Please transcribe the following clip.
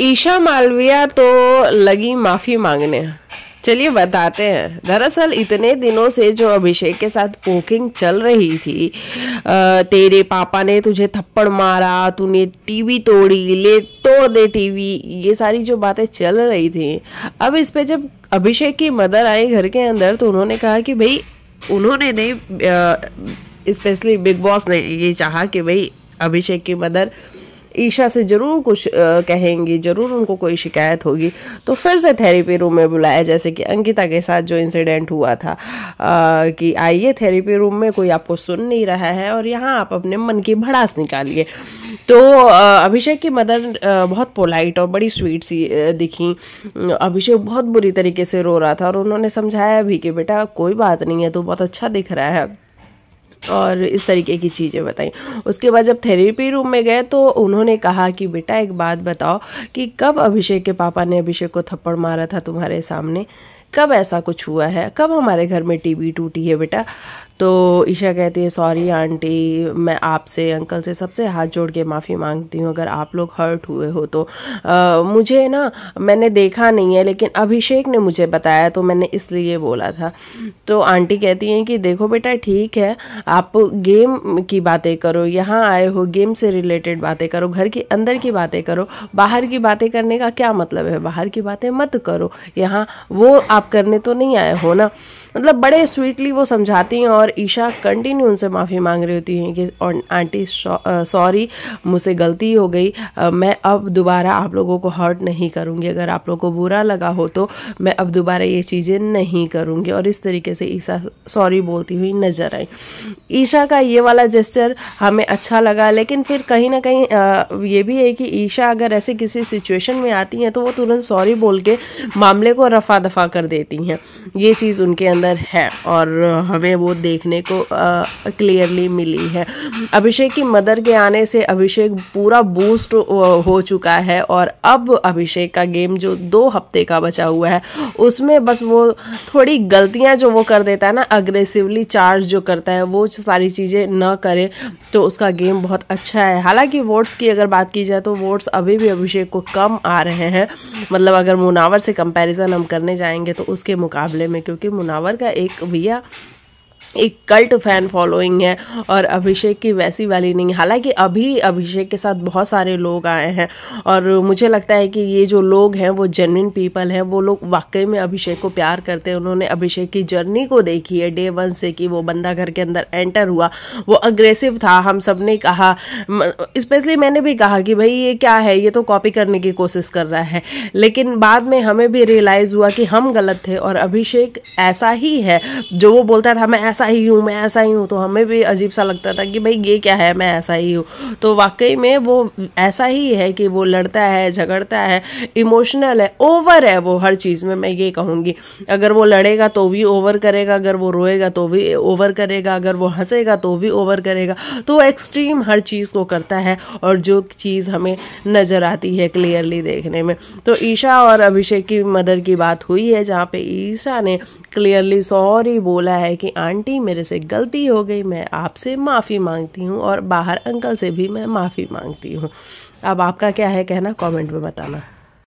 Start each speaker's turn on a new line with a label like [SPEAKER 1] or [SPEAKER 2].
[SPEAKER 1] ईशा मालविया तो लगी माफ़ी मांगने चलिए बताते हैं दरअसल इतने दिनों से जो अभिषेक के साथ पोकिंग चल रही थी आ, तेरे पापा ने तुझे थप्पड़ मारा तूने टीवी तोड़ी ले तोड़ दे टीवी ये सारी जो बातें चल रही थी अब इस पे जब अभिषेक की मदर आई घर के अंदर तो उन्होंने कहा कि भाई उन्होंने नहीं स्पेशली बिग बॉस ने ये चाहा कि भाई अभिषेक की मदर ईशा से ज़रूर कुछ कहेंगी ज़रूर उनको कोई शिकायत होगी तो फिर से थेरेपी रूम में बुलाया जैसे कि अंकिता के साथ जो इंसिडेंट हुआ था आ, कि आइए थेरेपी रूम में कोई आपको सुन नहीं रहा है और यहाँ आप अपने मन की भड़ास निकालिए तो अभिषेक की मदर बहुत पोलाइट और बड़ी स्वीट सी दिखी अभिषेक बहुत बुरी तरीके से रो रहा था और उन्होंने समझाया भी कि बेटा कोई बात नहीं है तो बहुत अच्छा दिख रहा है और इस तरीके की चीज़ें बताई उसके बाद जब थेरेपी रूम में गए तो उन्होंने कहा कि बेटा एक बात बताओ कि कब अभिषेक के पापा ने अभिषेक को थप्पड़ मारा था तुम्हारे सामने कब ऐसा कुछ हुआ है कब हमारे घर में टीवी टूटी है बेटा तो ईशा कहती है सॉरी आंटी मैं आपसे अंकल से सबसे हाथ जोड़ के माफ़ी मांगती हूँ अगर आप लोग हर्ट हुए हो तो आ, मुझे ना मैंने देखा नहीं है लेकिन अभिषेक ने मुझे बताया तो मैंने इसलिए बोला था तो आंटी कहती हैं कि देखो बेटा ठीक है आप गेम की बातें करो यहाँ आए हो गेम से रिलेटेड बातें करो घर के अंदर की बातें करो बाहर की बातें करने का क्या मतलब है बाहर की बातें मत करो यहाँ वो आप करने तो नहीं आए हो ना मतलब बड़े स्वीटली वो समझाती हैं और और ईशा कंटिन्यू उनसे माफ़ी मांग रही होती हैं कि और आंटी सॉरी मुझसे गलती हो गई मैं अब दोबारा आप लोगों को हर्ट नहीं करूँगी अगर आप लोगों को बुरा लगा हो तो मैं अब दोबारा ये चीज़ें नहीं करूँगी और इस तरीके से ईशा सॉरी बोलती हुई नज़र आई ईशा का ये वाला जेस्चर हमें अच्छा लगा लेकिन फिर कहीं ना कहीं आ, ये भी है कि ईशा अगर ऐसे किसी सिचुएशन में आती हैं तो वो तुरंत सॉरी बोल के मामले को रफा दफा कर देती हैं ये चीज़ उनके अंदर है और हमें वो देख देखने को क्लियरली मिली है अभिषेक की मदर के आने से अभिषेक पूरा बूस्ट हो चुका है और अब अभिषेक का गेम जो दो हफ्ते का बचा हुआ है उसमें बस वो थोड़ी गलतियां जो वो कर देता है ना अग्रेसिवली चार्ज जो करता है वो सारी चीज़ें ना करे तो उसका गेम बहुत अच्छा है हालांकि वोट्स की अगर बात की जाए तो वोट्स अभी भी अभिषेक को कम आ रहे हैं मतलब अगर मुनावर से कंपैरिजन हम करने जाएंगे तो उसके मुकाबले में क्योंकि मुनावर का एक भैया एक कल्ट फैन फॉलोइंग है और अभिषेक की वैसी वाली नहीं हालांकि अभी अभिषेक के साथ बहुत सारे लोग आए हैं और मुझे लगता है कि ये जो लोग हैं वो जेनविन पीपल हैं वो लोग वाकई में अभिषेक को प्यार करते हैं उन्होंने अभिषेक की जर्नी को देखी है डे वन से कि वो बंदा घर के अंदर एंटर हुआ वो अग्रेसिव था हम सब ने कहा स्पेशली मैंने भी कहा कि भाई ये क्या है ये तो कॉपी करने की कोशिश कर रहा है लेकिन बाद में हमें भी रियलाइज़ हुआ कि हम गलत थे और अभिषेक ऐसा ही है जो वो बोलता था मैं ऐसा ही हूँ मैं ऐसा ही हूँ तो हमें भी अजीब सा लगता था कि भाई ये क्या है मैं ऐसा ही हूँ तो वाकई में वो ऐसा ही है कि वो लड़ता है झगड़ता है इमोशनल है ओवर है वो हर चीज़ में मैं ये कहूँगी अगर वो लड़ेगा तो भी ओवर करेगा अगर वो रोएगा तो भी ओवर करेगा अगर वो हंसेगा तो भी ओवर करेगा तो एक्सट्रीम हर चीज़ को करता है और जो चीज़ हमें नज़र आती है क्लियरली देखने में तो ईशा और अभिषेक की मदर की बात हुई है जहाँ पे ईशा ने क्लियरली सॉरी बोला है कि आंटी आंटी मेरे से गलती हो गई मैं आपसे माफ़ी मांगती हूँ और बाहर अंकल से भी मैं माफ़ी मांगती हूँ अब आपका क्या है कहना कमेंट में बताना